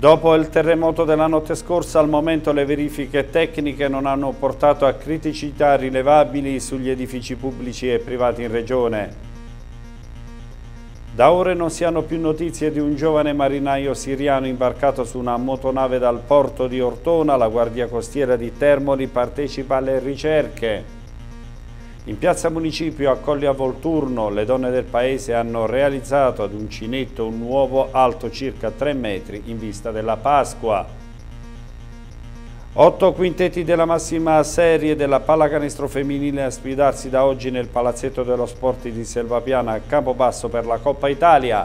Dopo il terremoto della notte scorsa, al momento le verifiche tecniche non hanno portato a criticità rilevabili sugli edifici pubblici e privati in regione. Da ore non si hanno più notizie di un giovane marinaio siriano imbarcato su una motonave dal porto di Ortona. La Guardia Costiera di Termoli partecipa alle ricerche. In piazza Municipio a Colli a Volturno le donne del paese hanno realizzato ad Uncinetto un uovo alto circa 3 metri in vista della Pasqua. Otto quintetti della massima serie della pallacanestro femminile a sfidarsi da oggi nel palazzetto dello sport di Selvapiana a Campobasso per la Coppa Italia.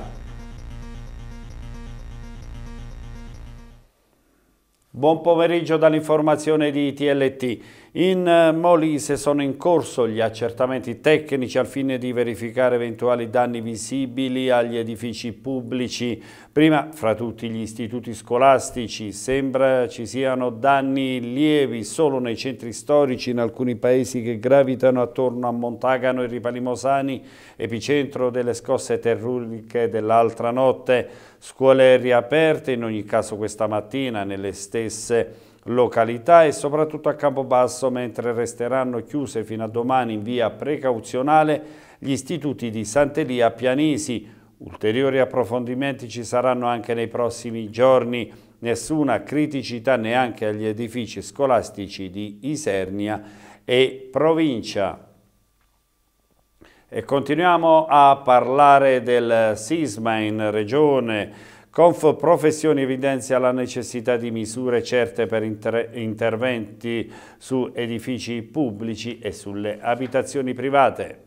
Buon pomeriggio dall'informazione di TLT. In eh, Molise sono in corso gli accertamenti tecnici al fine di verificare eventuali danni visibili agli edifici pubblici. Prima, fra tutti gli istituti scolastici, sembra ci siano danni lievi solo nei centri storici in alcuni paesi che gravitano attorno a Montagano e Ripalimosani, epicentro delle scosse terruriche dell'altra notte. Scuole riaperte in ogni caso questa mattina nelle stesse località e soprattutto a Campobasso mentre resteranno chiuse fino a domani in via precauzionale gli istituti di Sant'Elia Pianisi. Ulteriori approfondimenti ci saranno anche nei prossimi giorni. Nessuna criticità neanche agli edifici scolastici di Isernia e provincia. E continuiamo a parlare del sisma in regione Conf Professioni evidenzia la necessità di misure certe per inter interventi su edifici pubblici e sulle abitazioni private.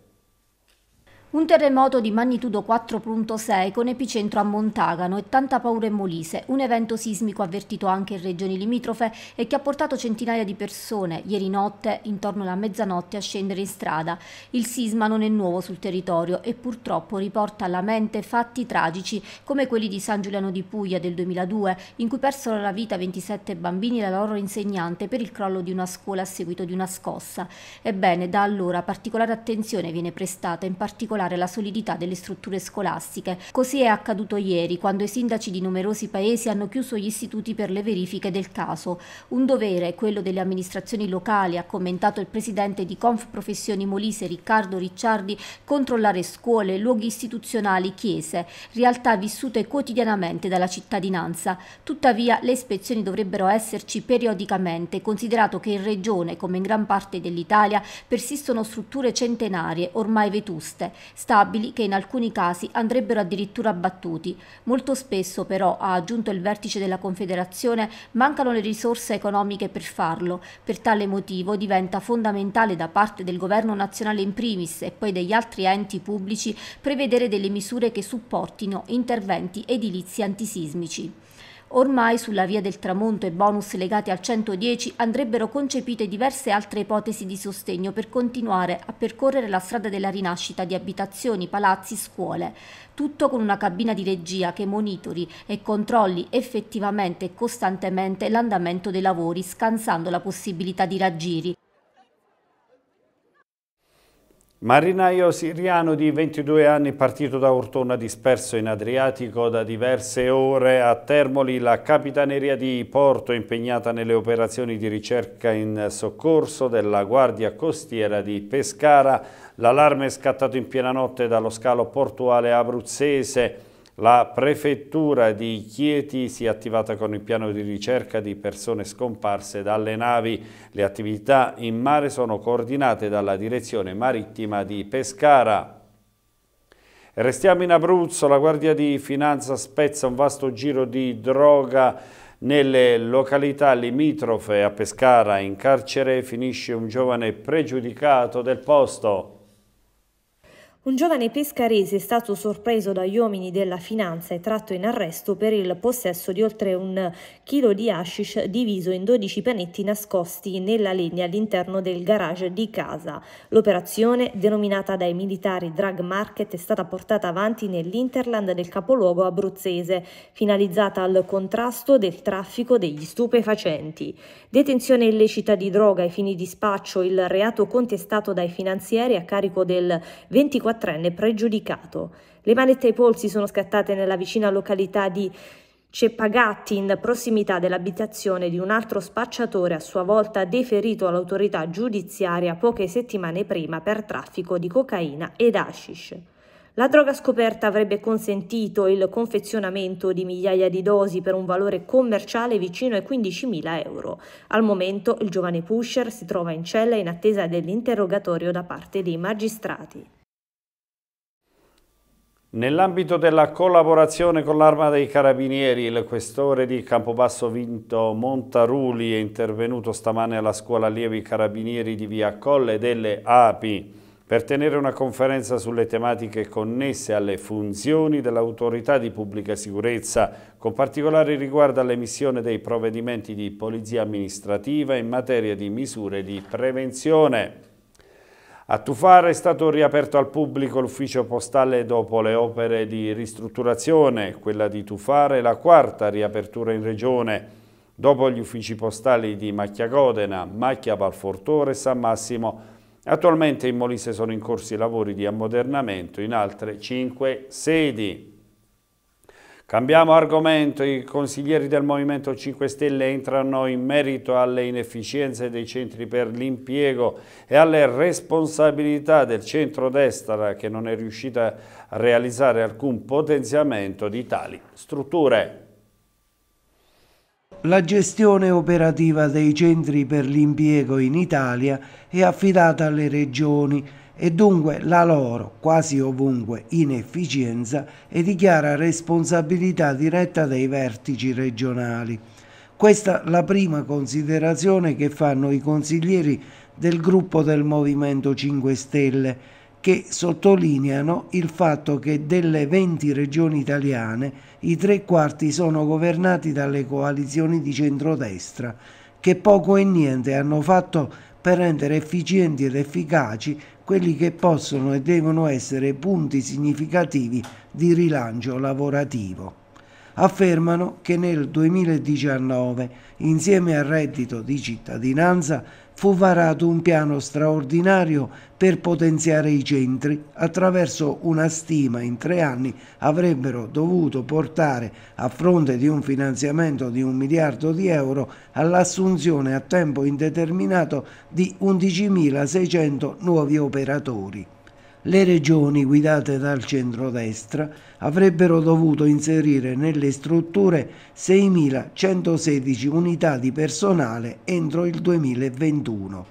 Un terremoto di magnitudo 4.6 con epicentro a Montagano e tanta paura in Molise, un evento sismico avvertito anche in regioni limitrofe e che ha portato centinaia di persone ieri notte intorno alla mezzanotte a scendere in strada. Il sisma non è nuovo sul territorio e purtroppo riporta alla mente fatti tragici come quelli di San Giuliano di Puglia del 2002 in cui persero la vita 27 bambini e la loro insegnante per il crollo di una scuola a seguito di una scossa. Ebbene, da allora particolare attenzione viene prestata in particolare stimolare la solidità delle strutture scolastiche. Così è accaduto ieri, quando i sindaci di numerosi paesi hanno chiuso gli istituti per le verifiche del caso. Un dovere, quello delle amministrazioni locali, ha commentato il presidente di Conf Professioni Molise Riccardo Ricciardi, controllare scuole, luoghi istituzionali, chiese, realtà vissute quotidianamente dalla cittadinanza. Tuttavia le ispezioni dovrebbero esserci periodicamente, considerato che in regione, come in gran parte dell'Italia, persistono strutture centenarie, ormai vetuste stabili che in alcuni casi andrebbero addirittura abbattuti. Molto spesso però, ha aggiunto il vertice della Confederazione, mancano le risorse economiche per farlo. Per tale motivo diventa fondamentale da parte del governo nazionale in primis e poi degli altri enti pubblici prevedere delle misure che supportino interventi edilizi antisismici. Ormai sulla via del tramonto e bonus legati al 110 andrebbero concepite diverse altre ipotesi di sostegno per continuare a percorrere la strada della rinascita di abitazioni, palazzi, scuole, tutto con una cabina di regia che monitori e controlli effettivamente e costantemente l'andamento dei lavori, scansando la possibilità di raggiri. Marinaio siriano di 22 anni partito da Ortona disperso in Adriatico da diverse ore a Termoli, la capitaneria di Porto impegnata nelle operazioni di ricerca in soccorso della Guardia Costiera di Pescara. L'allarme è scattato in piena notte dallo scalo portuale abruzzese la prefettura di Chieti si è attivata con il piano di ricerca di persone scomparse dalle navi. Le attività in mare sono coordinate dalla direzione marittima di Pescara. Restiamo in Abruzzo, la Guardia di Finanza spezza un vasto giro di droga nelle località limitrofe a Pescara. In carcere finisce un giovane pregiudicato del posto. Un giovane pescarese è stato sorpreso dagli uomini della finanza e tratto in arresto per il possesso di oltre un chilo di hashish diviso in 12 panetti nascosti nella legna all'interno del garage di casa. L'operazione, denominata dai militari Drug Market, è stata portata avanti nell'Interland del capoluogo abruzzese, finalizzata al contrasto del traffico degli stupefacenti. Detenzione illecita di droga ai fini di spaccio, il reato contestato dai finanzieri a carico del 24 44enne pregiudicato. Le manette ai polsi sono scattate nella vicina località di Ceppagatti in prossimità dell'abitazione di un altro spacciatore a sua volta deferito all'autorità giudiziaria poche settimane prima per traffico di cocaina ed hashish. La droga scoperta avrebbe consentito il confezionamento di migliaia di dosi per un valore commerciale vicino ai 15.000 euro. Al momento il giovane pusher si trova in cella in attesa dell'interrogatorio da parte dei magistrati. Nell'ambito della collaborazione con l'Arma dei Carabinieri, il questore di Campobasso Vinto Montaruli è intervenuto stamane alla scuola allievi carabinieri di Via Colle delle API per tenere una conferenza sulle tematiche connesse alle funzioni dell'autorità di pubblica sicurezza, con particolare riguardo all'emissione dei provvedimenti di polizia amministrativa in materia di misure di prevenzione. A Tufara è stato riaperto al pubblico l'ufficio postale dopo le opere di ristrutturazione. Quella di Tufara è la quarta riapertura in regione, dopo gli uffici postali di Macchia Godena, Macchia Valfortore e San Massimo. Attualmente in Molise sono in corso i lavori di ammodernamento in altre cinque sedi. Cambiamo argomento, i consiglieri del Movimento 5 Stelle entrano in merito alle inefficienze dei centri per l'impiego e alle responsabilità del centro-destra che non è riuscita a realizzare alcun potenziamento di tali strutture. La gestione operativa dei centri per l'impiego in Italia è affidata alle regioni e dunque la loro, quasi ovunque, inefficienza e di chiara responsabilità diretta dei vertici regionali. Questa è la prima considerazione che fanno i consiglieri del gruppo del Movimento 5 Stelle, che sottolineano il fatto che delle 20 regioni italiane i tre quarti sono governati dalle coalizioni di centrodestra, che poco e niente hanno fatto per rendere efficienti ed efficaci quelli che possono e devono essere punti significativi di rilancio lavorativo. Affermano che nel 2019, insieme al reddito di cittadinanza, fu varato un piano straordinario per potenziare i centri, attraverso una stima in tre anni avrebbero dovuto portare, a fronte di un finanziamento di un miliardo di euro, all'assunzione a tempo indeterminato di 11.600 nuovi operatori le regioni guidate dal centrodestra avrebbero dovuto inserire nelle strutture 6.116 unità di personale entro il 2021.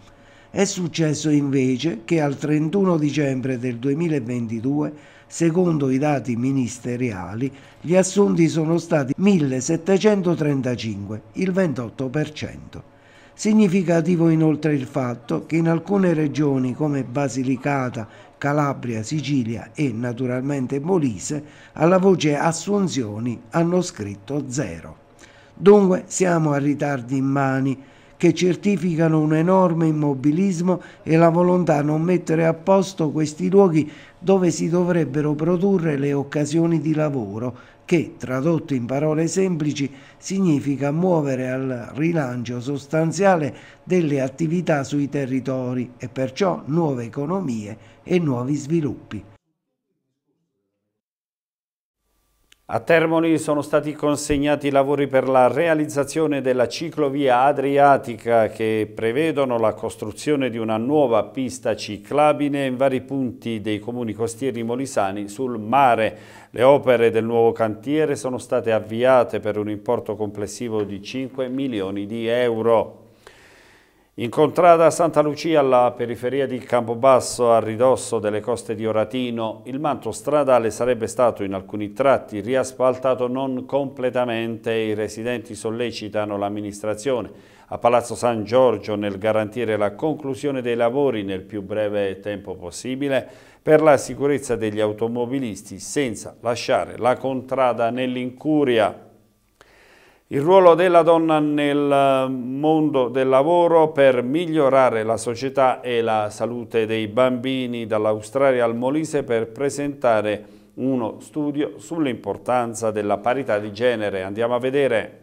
È successo invece che al 31 dicembre del 2022 Secondo i dati ministeriali, gli assunti sono stati 1735, il 28%. Significativo inoltre il fatto che in alcune regioni come Basilicata Calabria, Sicilia e naturalmente Molise, alla voce Assunzioni hanno scritto zero. Dunque siamo a ritardi in mani che certificano un enorme immobilismo e la volontà a non mettere a posto questi luoghi dove si dovrebbero produrre le occasioni di lavoro che tradotto in parole semplici significa muovere al rilancio sostanziale delle attività sui territori e perciò nuove economie e nuovi sviluppi. A Termoli sono stati consegnati i lavori per la realizzazione della ciclovia adriatica che prevedono la costruzione di una nuova pista ciclabile in vari punti dei comuni costieri molisani sul mare. Le opere del nuovo cantiere sono state avviate per un importo complessivo di 5 milioni di euro. Incontrata a Santa Lucia alla periferia di Campobasso a ridosso delle coste di Oratino, il manto stradale sarebbe stato in alcuni tratti riasfaltato non completamente e i residenti sollecitano l'amministrazione a Palazzo San Giorgio nel garantire la conclusione dei lavori nel più breve tempo possibile per la sicurezza degli automobilisti senza lasciare la contrada nell'incuria. Il ruolo della donna nel eh, mondo del lavoro per migliorare la società e la salute dei bambini dall'Australia al Molise per presentare uno studio sull'importanza della parità di genere. Andiamo a vedere.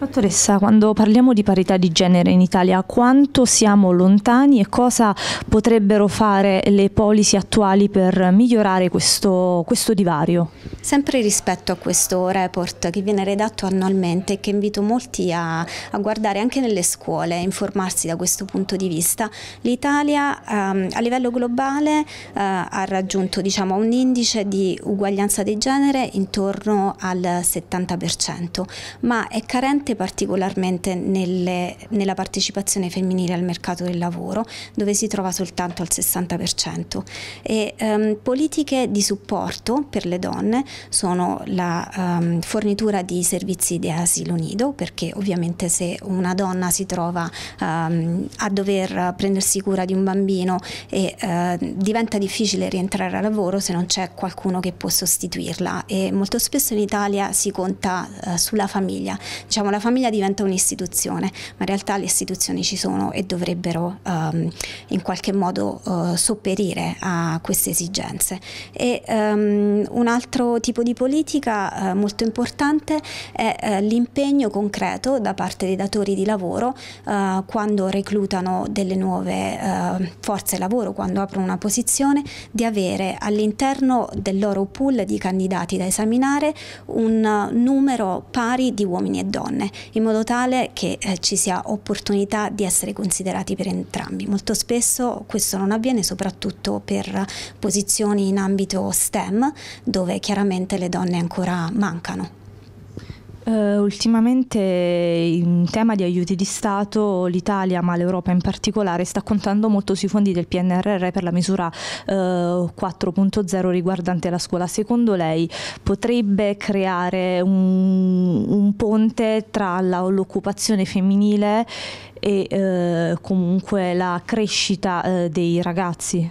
Dottoressa, quando parliamo di parità di genere in Italia, quanto siamo lontani e cosa potrebbero fare le policy attuali per migliorare questo, questo divario? Sempre rispetto a questo report che viene redatto annualmente e che invito molti a, a, guardare anche nelle scuole, informarsi da questo punto di vista, l'Italia ehm, a livello globale eh, ha raggiunto diciamo, un indice di uguaglianza di genere intorno al 70%, ma è carente particolarmente nelle, nella partecipazione femminile al mercato del lavoro, dove si trova soltanto al 60%. E, ehm, politiche di supporto per le donne sono la um, fornitura di servizi di asilo nido, perché ovviamente se una donna si trova um, a dover prendersi cura di un bambino e uh, diventa difficile rientrare al lavoro se non c'è qualcuno che può sostituirla e molto spesso in Italia si conta uh, sulla famiglia, diciamo la famiglia diventa un'istituzione, ma in realtà le istituzioni ci sono e dovrebbero um, in qualche modo uh, sopperire a queste esigenze. E, um, un altro tipo di politica eh, molto importante è eh, l'impegno concreto da parte dei datori di lavoro eh, quando reclutano delle nuove eh, forze lavoro, quando aprono una posizione, di avere all'interno del loro pool di candidati da esaminare un eh, numero pari di uomini e donne, in modo tale che eh, ci sia opportunità di essere considerati per entrambi. Molto spesso questo non avviene soprattutto per posizioni in ambito STEM, dove chiaramente sicuramente le donne ancora mancano. Uh, ultimamente in tema di aiuti di Stato l'Italia, ma l'Europa in particolare, sta contando molto sui fondi del PNRR per la misura uh, eh, 4.0 riguardante la scuola. Secondo lei potrebbe creare un, un ponte tra la, l'occupazione femminile e uh, comunque la crescita dei ragazzi?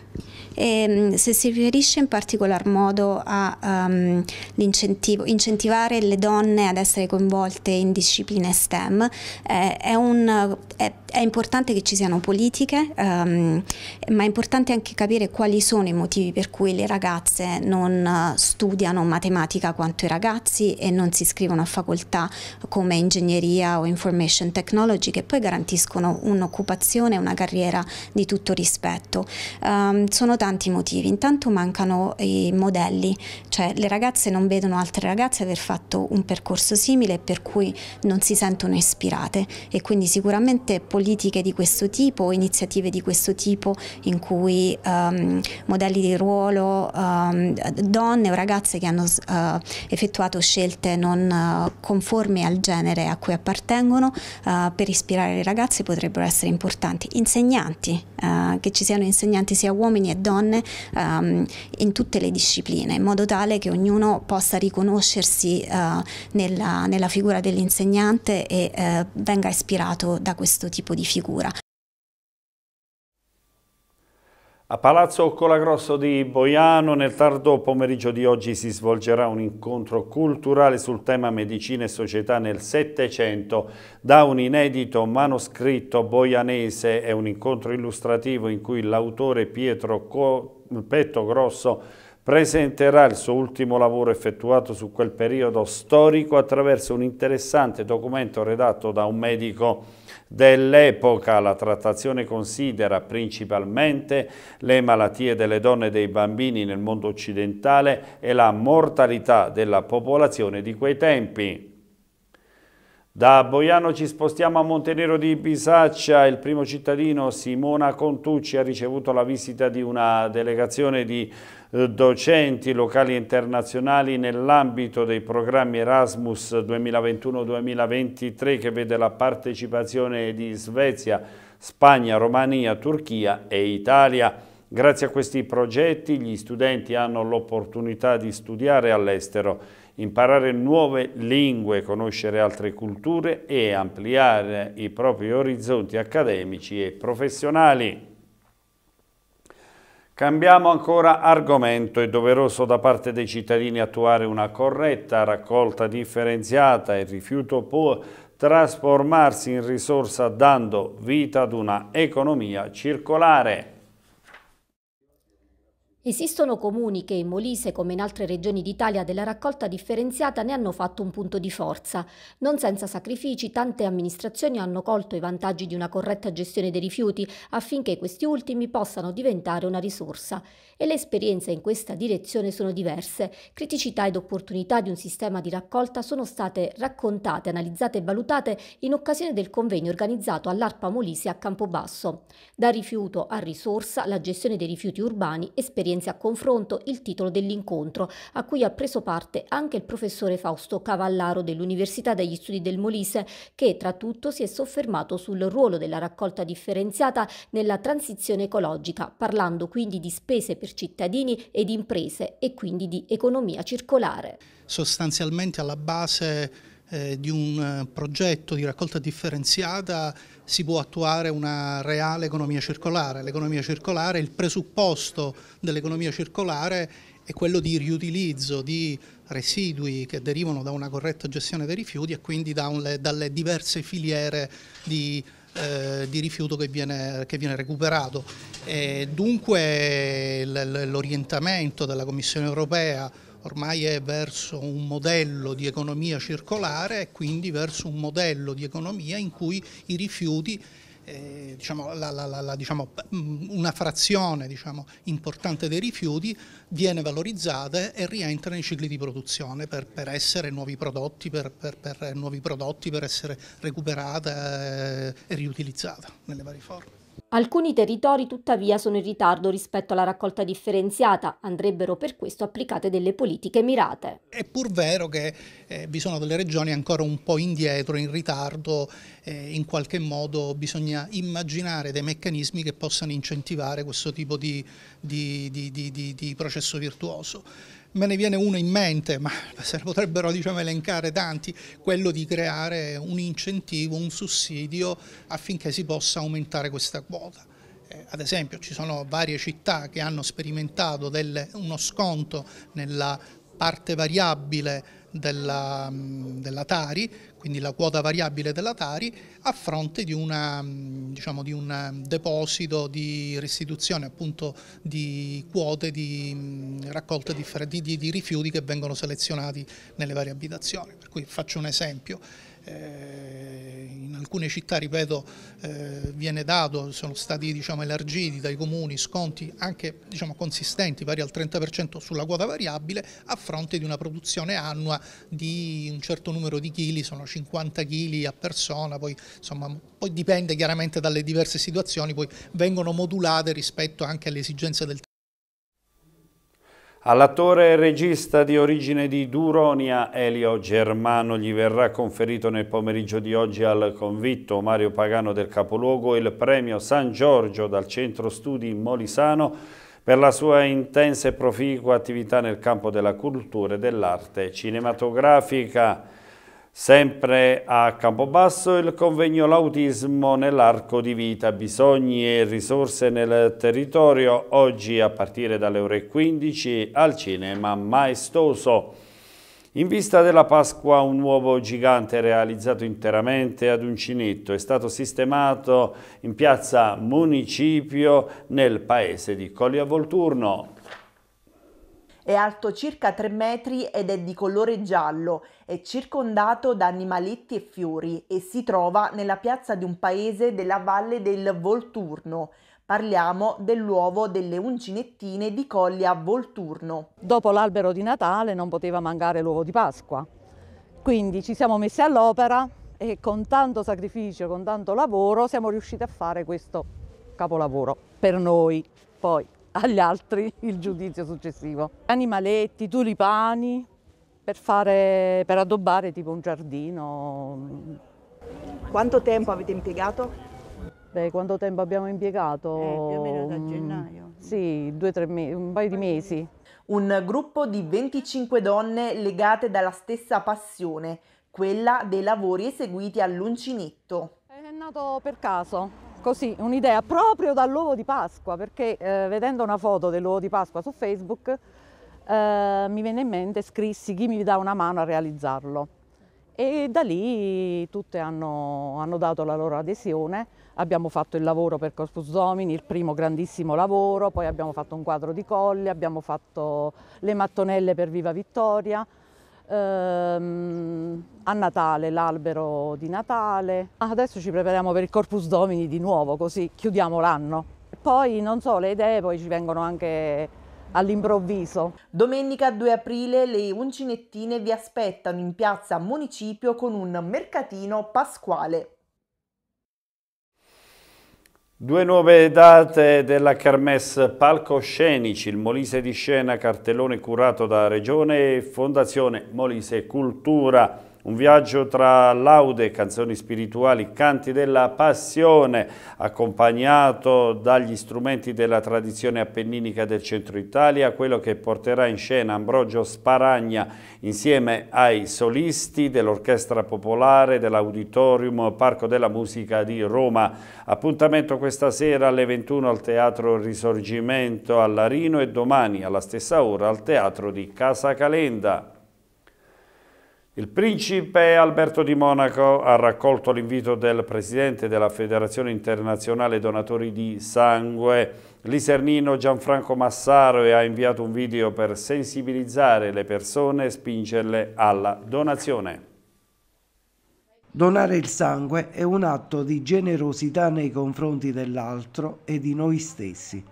e ehm, se si riferisce in particolar modo all'incentivare ehm, um, incentivare le donne ad essere coinvolte in discipline STEM, eh, è, un, è, è, importante che ci siano politiche, um, ma è importante anche capire quali sono i motivi per cui le ragazze non eh, studiano matematica quanto i ragazzi e non si iscrivono a facoltà come ingegneria o information technology che poi garantiscono un'occupazione e una carriera di tutto rispetto. Um, sono tante tanti motivi. Intanto mancano i modelli, cioè le ragazze non vedono altre ragazze aver fatto un percorso simile per cui non si sentono ispirate e quindi sicuramente politiche di questo tipo, iniziative di questo tipo in cui um, modelli di ruolo, um, donne o ragazze che hanno uh, effettuato scelte non uh, conformi al genere a cui appartengono uh, per ispirare le ragazze potrebbero essere importanti. Insegnanti, che ci siano insegnanti sia uomini e donne donne um, in tutte le discipline, in modo tale che ognuno possa riconoscersi uh, nella, nella, figura dell'insegnante e uh, venga ispirato da questo tipo di figura. A Palazzo Colagrosso di Boiano nel tardo pomeriggio di oggi si svolgerà un incontro culturale sul tema medicina e società nel Settecento da un inedito manoscritto boianese è un incontro illustrativo in cui l'autore Pietro Co Petto Grosso presenterà il suo ultimo lavoro effettuato su quel periodo storico attraverso un interessante documento redatto da un medico dell'epoca. La trattazione considera principalmente le malattie delle donne e dei bambini nel mondo occidentale e la mortalità della popolazione di quei tempi. Da Boiano ci spostiamo a Montenero di Bisaccia, il primo cittadino Simona Contucci ha ricevuto la visita di una delegazione di eh, docenti locali e internazionali nell'ambito dei programmi Erasmus 2021-2023 che vede la partecipazione di Svezia, Spagna, Romania, Turchia e Italia. Grazie a questi progetti gli studenti hanno l'opportunità di studiare all'estero imparare nuove lingue, conoscere altre culture e ampliare i propri orizzonti accademici e professionali. Cambiamo ancora argomento, è doveroso da parte dei cittadini attuare una corretta raccolta differenziata e il rifiuto può trasformarsi in risorsa dando vita ad una economia circolare. Esistono comuni che in Molise, come in altre regioni d'Italia, della raccolta differenziata ne hanno fatto un punto di forza. Non senza sacrifici, tante amministrazioni hanno colto i vantaggi di una corretta gestione dei rifiuti affinché questi ultimi possano diventare una risorsa. E le esperienze in questa direzione sono diverse. Criticità ed opportunità di un sistema di raccolta sono state raccontate, analizzate e valutate in occasione del convegno organizzato all'ARPA Molise a Campobasso. Da rifiuto a risorsa, la gestione dei rifiuti urbani, esperienze esperienze a confronto il titolo dell'incontro, a cui ha preso parte anche il professore Fausto Cavallaro dell'Università degli Studi del Molise, che tra tutto si è soffermato sul ruolo della raccolta differenziata nella transizione ecologica, parlando quindi di spese per cittadini ed imprese e quindi di economia circolare. Sostanzialmente alla base eh, di un eh, progetto di raccolta differenziata si può attuare una reale economia circolare. L'economia circolare, il presupposto dell'economia circolare è quello di riutilizzo di residui che derivano da una corretta gestione dei rifiuti e quindi da un, dalle diverse filiere di, eh, di rifiuto che viene, che viene recuperato. E dunque l'orientamento della Commissione europea ormai è verso un modello di economia circolare e quindi verso un modello di economia in cui i rifiuti eh, diciamo, la, la, la, diciamo, mm, una frazione diciamo, importante dei rifiuti viene valorizzata e rientra nei cicli di produzione per, per essere nuovi prodotti, per, per, per, eh, nuovi prodotti, per essere recuperata eh, e riutilizzata nelle varie forme. Alcuni territori tuttavia sono in ritardo rispetto alla raccolta differenziata, andrebbero per questo applicate delle politiche mirate. È pur vero che eh, vi sono delle regioni ancora un po' indietro, in ritardo, eh, in qualche modo bisogna immaginare dei meccanismi che possano incentivare questo tipo di, di, di, di processo virtuoso me ne viene uno in mente, ma se ne potrebbero diciamo, elencare tanti, quello di creare un incentivo, un sussidio affinché si possa aumentare questa quota. Eh, ad esempio ci sono varie città che hanno sperimentato delle, uno sconto nella parte variabile della, mm, della Tari quindi la quota variabile della Tari, a fronte di, una, mm, diciamo, di un mm, deposito di restituzione appunto di quote di mm, raccolta di, di, di rifiuti che vengono selezionati nelle varie abitazioni. Per cui faccio un esempio. Eh, in alcune città, ripeto, eh, viene dato, sono stati diciamo, elargiti dai comuni sconti anche diciamo, consistenti, pari al 30% sulla quota variabile, a fronte di una produzione annua di un certo numero di chili, sono 50 kg a persona, poi, insomma, poi dipende chiaramente dalle diverse situazioni, poi vengono modulate rispetto anche alle esigenze del All'attore e regista di origine di Duronia, Elio Germano, gli verrà conferito nel pomeriggio di oggi al convitto Mario Pagano del Capoluogo il premio San Giorgio dal Centro Studi Molisano per la sua intensa e proficua attività nel campo della cultura e dell'arte cinematografica. Sempre a Campobasso il convegno L'autismo nell'arco di vita, bisogni e risorse nel territorio, oggi a partire dalle ore 15 al cinema Maestoso. In vista della Pasqua un nuovo gigante realizzato interamente ad uncinetto è stato sistemato in piazza Municipio nel paese di Volturno. È alto circa 3 metri ed è di colore giallo, è circondato da animaletti e fiori e si trova nella piazza di un paese della Valle del Volturno. Parliamo dell'uovo delle uncinettine di Collia Volturno. Dopo l'albero di Natale non poteva mancare l'uovo di Pasqua, quindi ci siamo messi all'opera e con tanto sacrificio, con tanto lavoro siamo riusciti a fare questo capolavoro per noi. Poi agli altri il giudizio successivo. Animaletti, tulipani per, fare, per addobbare tipo un giardino. Quanto tempo avete impiegato? Beh, quanto tempo abbiamo impiegato? Eh, più o meno da mm, gennaio. Sì, due, tre mesi, un paio di mesi. Un gruppo di 25 donne legate dalla stessa passione, quella dei lavori eseguiti all'uncinetto. Eh, è nato per caso, così un'idea proprio dall'uovo di Pasqua, perché eh, vedendo una foto dell'uovo di Pasqua su Facebook eh, mi venne in mente, scrissi chi mi dà una mano a realizzarlo. E da lì tutte hanno, hanno dato la loro adesione, abbiamo fatto il lavoro per Corpus Domini, il primo grandissimo lavoro, poi abbiamo fatto un quadro di colli, abbiamo fatto le mattonelle per Viva Vittoria, ehm, a Natale l'albero di Natale. Ah, adesso ci prepariamo per il Corpus Domini di nuovo, così chiudiamo l'anno. Poi, non so, le idee poi ci vengono anche all'improvviso. Domenica 2 aprile le uncinettine vi aspettano in piazza Municipio con un mercatino pasquale. Due nuove date della Kermesse Palcoscenici, il Molise di Scena, cartellone curato da Regione e Fondazione Molise Cultura. Un viaggio tra laude, canzoni spirituali, canti della passione, accompagnato dagli strumenti della tradizione appenninica del centro Italia, quello che porterà in scena Ambrogio Sparagna insieme ai solisti dell'Orchestra Popolare dell'Auditorium Parco della Musica di Roma. Appuntamento questa sera alle 21 al Teatro Risorgimento a Larino e domani alla stessa ora al Teatro di Casa Calenda. Il principe Alberto di Monaco ha raccolto l'invito del presidente della Federazione Internazionale Donatori di Sangue, l'isernino Gianfranco Massaro, e ha inviato un video per sensibilizzare le persone e spingerle alla donazione. Donare il sangue è un atto di generosità nei confronti dell'altro e di noi stessi.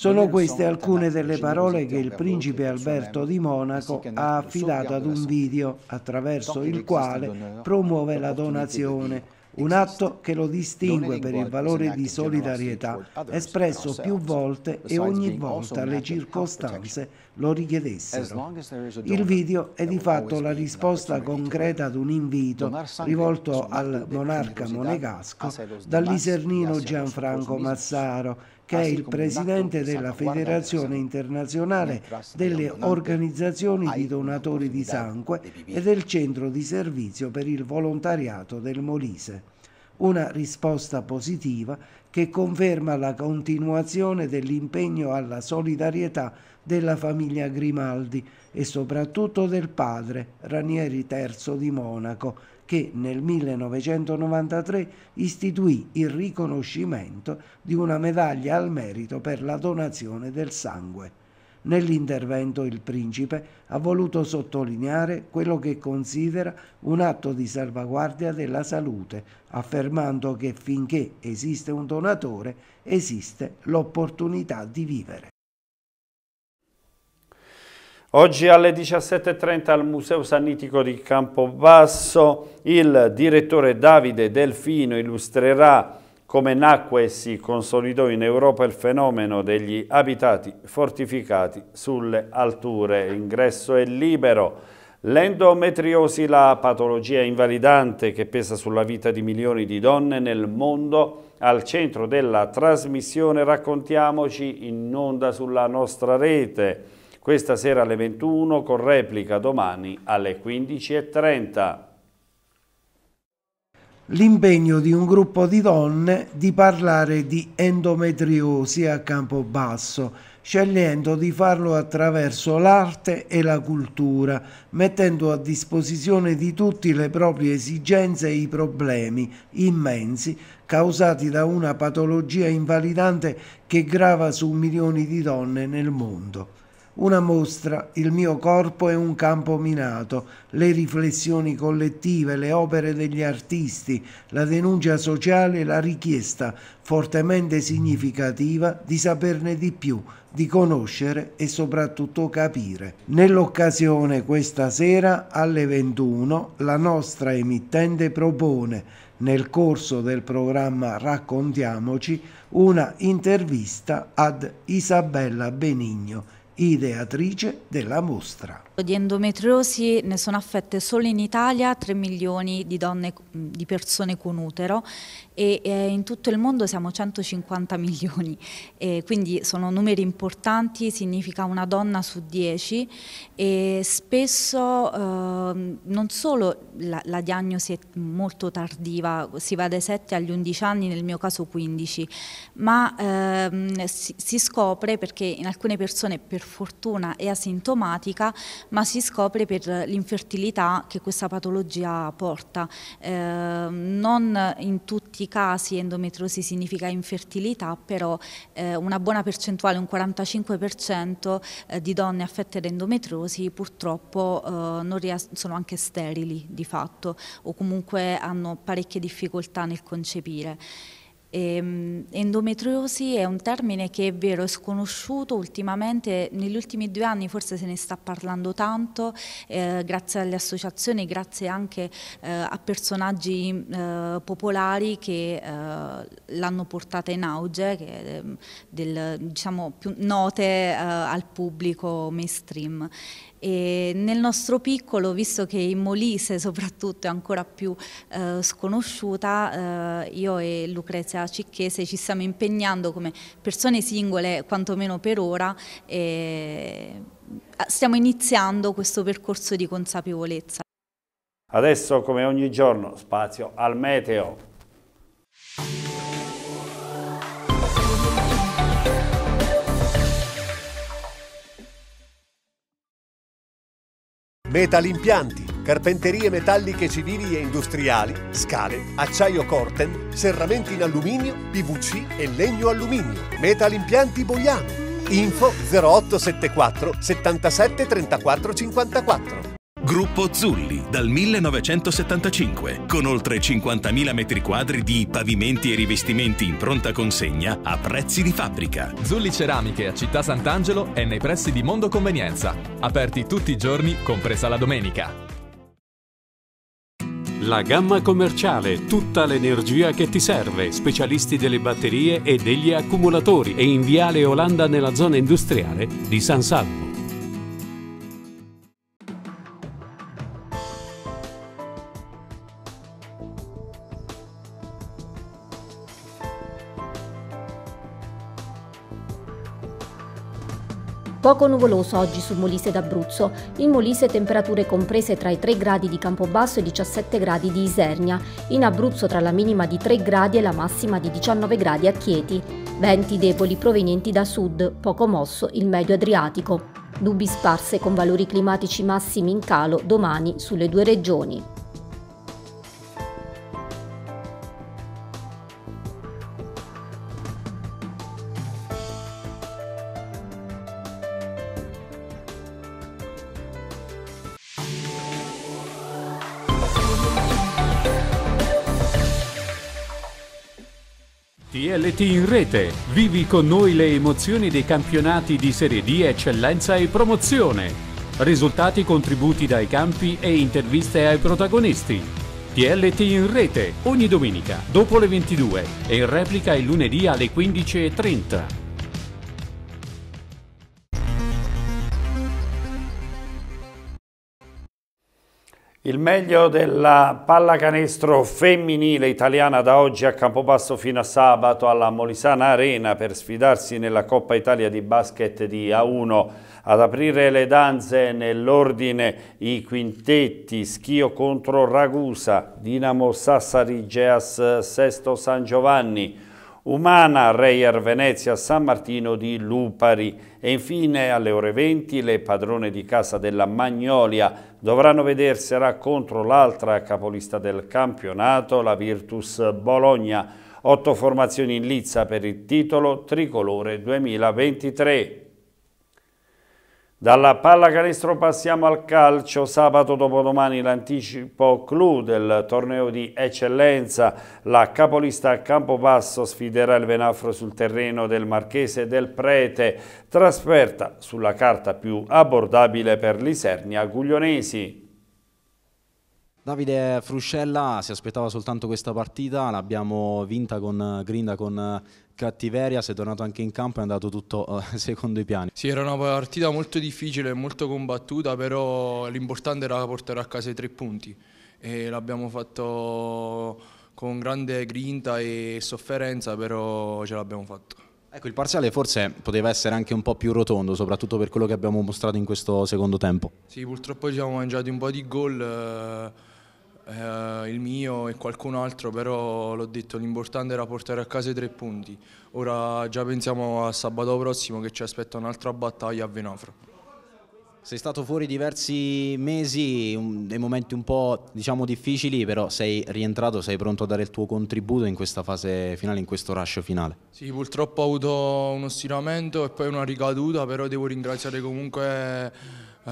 Sono queste alcune delle parole che il principe Alberto di Monaco ha affidato ad un video attraverso il quale promuove la donazione un atto che lo distingue per il valore di solidarietà espresso più volte e ogni volta le circostanze lo richiedessero. Il video è di fatto la risposta concreta ad un invito rivolto al monarca monegasco dall'isernino Gianfranco Massaro che è il presidente della Federazione Internazionale delle Organizzazioni di Donatori di Sangue e del Centro di Servizio per il Volontariato del Molise. Una risposta positiva che conferma la continuazione dell'impegno alla solidarietà della famiglia Grimaldi e soprattutto del padre Ranieri III di Monaco, che nel 1993 istituì il riconoscimento di una medaglia al merito per la donazione del sangue. Nell'intervento il principe ha voluto sottolineare quello che considera un atto di salvaguardia della salute, affermando che finché esiste un donatore esiste l'opportunità di vivere. Oggi alle 17.30 al Museo Sannitico di Campobasso il direttore Davide Delfino illustrerà come nacque e si consolidò in Europa il fenomeno degli abitati fortificati sulle alture. Ingresso è libero. L'endometriosi, la patologia invalidante che pesa sulla vita di milioni di donne nel mondo, al centro della trasmissione raccontiamoci in onda sulla nostra rete questa sera alle 21 con replica domani alle 15.30. L'impegno di un gruppo di donne di parlare di endometriosi a campo basso, scegliendo di farlo attraverso l'arte e la cultura, mettendo a disposizione di tutti le proprie esigenze e i problemi immensi causati da una patologia invalidante che grava su milioni di donne nel mondo. Una mostra, il mio corpo è un campo minato, le riflessioni collettive, le opere degli artisti, la denuncia sociale, e la richiesta fortemente significativa di saperne di più, di conoscere e soprattutto capire. Nell'occasione questa sera alle 21 la nostra emittente propone nel corso del programma Raccontiamoci una intervista ad Isabella Benigno ideatrice della mostra. Di endometriosi ne sono affette solo in Italia 3 milioni di, donne, di persone con utero e eh, in tutto il mondo siamo 150 milioni, e quindi sono numeri importanti, significa una donna su 10 e spesso eh, non solo la, la, diagnosi è molto tardiva, si va dai 7 agli 11 anni, nel mio caso 15, ma eh, si, si scopre perché in alcune persone per fortuna è asintomatica, ma si scopre per l'infertilità che questa patologia porta. Eh, non in tutti i casi endometriosi significa infertilità, però eh, una buona percentuale, un 45% eh, di donne affette da endometriosi purtroppo eh, sono anche sterili di fatto o comunque hanno parecchie difficoltà nel concepire. Ehm, endometriosi è un termine che è vero, è sconosciuto ultimamente, negli ultimi due anni forse se ne sta parlando tanto, eh, grazie alle associazioni, grazie anche eh, a personaggi eh, popolari che eh, l'hanno portata in auge, che, ehm, del, diciamo più note eh, al pubblico mainstream. E nel nostro piccolo, visto che in Molise soprattutto è ancora più eh, sconosciuta, eh, io e Lucrezia Cicchese ci stiamo impegnando come persone singole, quantomeno per ora, e eh, stiamo iniziando questo percorso di consapevolezza. Adesso, come ogni giorno, spazio al meteo. Metal Impianti, carpenterie metalliche civili e industriali, scale, acciaio corten, serramenti in alluminio, PVC e legno alluminio. Metal Impianti Boiano. Info 0874 77 34 54. Gruppo Zulli dal 1975, con oltre 50.000 metri quadri di pavimenti e rivestimenti in pronta consegna a prezzi di fabbrica. Zulli Ceramiche a Città Sant'Angelo è nei pressi di Mondo Convenienza, aperti tutti i giorni, compresa la domenica. La gamma commerciale, tutta l'energia che ti serve, specialisti delle batterie e degli accumulatori e in Viale Olanda nella zona industriale di San Salvo. Poco nuvoloso oggi sul Molise d'Abruzzo. In Molise temperature comprese tra i 3 gradi di Campobasso e i 17 gradi di Isernia. In Abruzzo tra la minima di 3 gradi e la massima di 19 gradi a Chieti. Venti deboli provenienti da sud, poco mosso il medio Adriatico. Dubbi sparse con valori climatici massimi in calo domani sulle due regioni. Sport in rete. Vivi con noi le emozioni dei campionati di Serie D, eccellenza e promozione. Risultati, contributi dai campi e interviste ai protagonisti. TLT in rete ogni domenica dopo le 22 e in replica il lunedì alle 15.30. Il meglio della pallacanestro femminile italiana da oggi a Campobasso fino a sabato alla Molisana Arena per sfidarsi nella Coppa Italia di basket di A1. Ad aprire le danze nell'ordine i quintetti Schio contro Ragusa, Dinamo Sassari, Geas Sesto San Giovanni, Umana, Reyer Venezia, San Martino di Lupari e infine alle ore 20 le padrone di casa della Magnolia dovranno vedersela contro l'altra capolista del campionato, la Virtus Bologna. Otto formazioni in lizza per il titolo Tricolore 2023. Dalla pallacanestro passiamo al calcio, sabato dopodomani l'anticipo clou del torneo di eccellenza, la capolista a Campobasso sfiderà il Venafro sul terreno del Marchese del Prete, trasferta sulla carta più abbordabile per l'Isernia Guglionesi. Davide Fruscella si aspettava soltanto questa partita, l'abbiamo vinta con grinda, con eh, cattiveria, si è tornato anche in campo e è andato tutto eh, secondo i piani. Sì, era una partita molto difficile, molto combattuta, però l'importante era portare a casa i tre punti e l'abbiamo fatto con grande grinta e sofferenza, però ce l'abbiamo fatto. Ecco, il parziale forse poteva essere anche un po' più rotondo, soprattutto per quello che abbiamo mostrato in questo secondo tempo. Sì, purtroppo ci siamo mangiati un po' di gol. Eh eh, il mio e qualcun altro, però l'ho detto, l'importante era portare a casa i tre punti. Ora già pensiamo a sabato prossimo che ci aspetta un'altra battaglia a Venafro. Sei stato fuori diversi mesi, un, dei momenti un po' diciamo, difficili, però sei rientrato, sei pronto a dare il tuo contributo in questa fase finale, in questo rush finale. Sì, purtroppo ho avuto uno stiramento e poi una ricaduta, però devo ringraziare comunque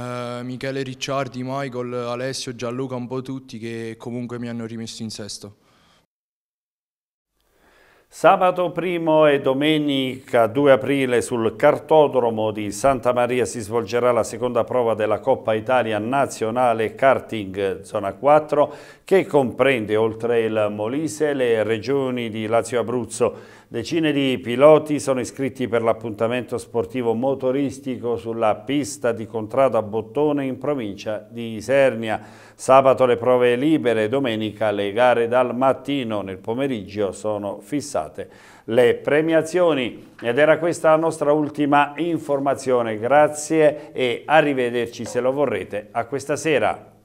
eh, Michele Ricciardi, Michael, Alessio, Gianluca, un po' tutti che comunque mi hanno rimesso in sesto. Sabato 1 e domenica 2 aprile sul cartodromo di Santa Maria si svolgerà la seconda prova della Coppa Italia Nazionale Karting Zona 4 che comprende oltre il Molise le regioni di Lazio Abruzzo Decine di piloti sono iscritti per l'appuntamento sportivo motoristico sulla pista di Contrada Bottone in provincia di Isernia. Sabato le prove libere, domenica le gare dal mattino, nel pomeriggio sono fissate le premiazioni. Ed era questa la nostra ultima informazione, grazie e arrivederci se lo vorrete a questa sera.